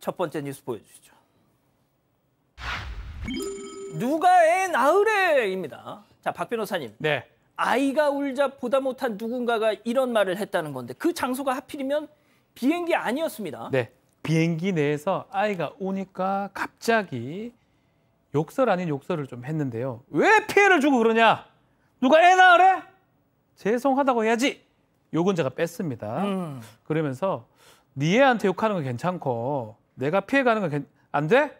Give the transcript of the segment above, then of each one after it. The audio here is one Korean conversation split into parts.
첫 번째 뉴스 보여주시죠. 누가 애 나으래입니다. 자, 박 변호사님. 네. 아이가 울자 보다 못한 누군가가 이런 말을 했다는 건데 그 장소가 하필이면 비행기 아니었습니다. 네. 비행기 내에서 아이가 오니까 갑자기 욕설 아닌 욕설을 좀 했는데요. 왜 피해를 주고 그러냐? 누가 애 낳으래? 죄송하다고 해야지. 욕은 제가 뺐습니다. 음. 그러면서 니애한테 네 욕하는 건 괜찮고 내가 피해가는 건 괜... 안 돼?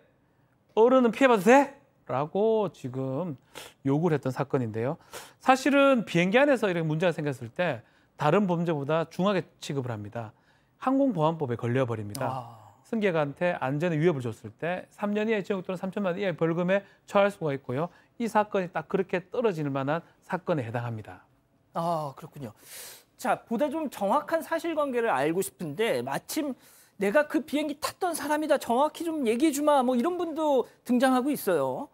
어른은 피해봐도 돼? 라고 지금 요구를 했던 사건인데요. 사실은 비행기 안에서 이렇게 문제가 생겼을 때 다른 범죄보다 중하게 취급을 합니다. 항공보안법에 걸려버립니다. 아... 승객한테 안전에 위협을 줬을 때 3년 이하의 징역 또는 3천만 원 이하의 벌금에 처할 수가 있고요. 이 사건이 딱 그렇게 떨어질 만한 사건에 해당합니다. 아 그렇군요. 자 보다 좀 정확한 사실관계를 알고 싶은데 마침 내가 그 비행기 탔던 사람이다 정확히 좀 얘기해 주마 뭐 이런 분도 등장하고 있어요.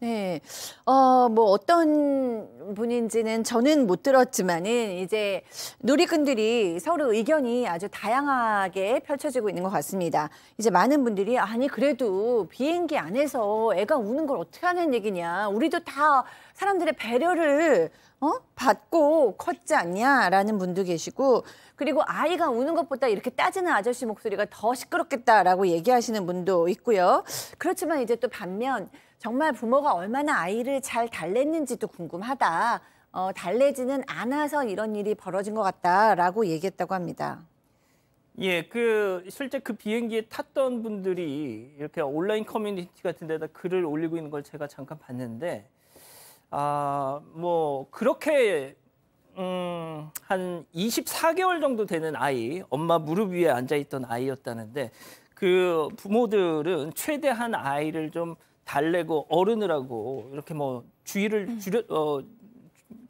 네, 어, 뭐 어떤 분인지는 저는 못 들었지만은 이제 누리꾼들이 서로 의견이 아주 다양하게 펼쳐지고 있는 것 같습니다. 이제 많은 분들이 아니 그래도 비행기 안에서 애가 우는 걸 어떻게 하는 얘기냐. 우리도 다 사람들의 배려를 어? 받고 컸지 않냐라는 분도 계시고 그리고 아이가 우는 것보다 이렇게 따지는 아저씨 목소리가 더 시끄럽겠다라고 얘기하시는 분도 있고요. 그렇지만 이제 또 반면 정말 부모가 얼마나 아이를 잘 달랬는지도 궁금하다. 어, 달래지는 않아서 이런 일이 벌어진 것 같다라고 얘기했다고 합니다. 예, 그 실제 그 비행기에 탔던 분들이 이렇게 온라인 커뮤니티 같은 데다 글을 올리고 있는 걸 제가 잠깐 봤는데 아, 뭐 그렇게 음, 한 24개월 정도 되는 아이, 엄마 무릎 위에 앉아 있던 아이였다는데 그 부모들은 최대한 아이를 좀 달래고 어른으라고 이렇게 뭐 주의를 음. 줄여 어,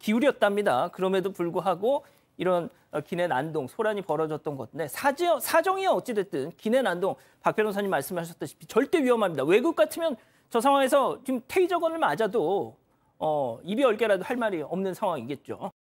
기울였답니다. 그럼에도 불구하고 이런 어, 기내 난동, 소란이 벌어졌던 건데 네, 사지, 사정이 어찌됐든 기내 난동 박 변호사님 말씀하셨다시피 절대 위험합니다. 외국 같으면 저 상황에서 지금 테이저건을 맞아도 어, 입이 열 개라도 할 말이 없는 상황이겠죠.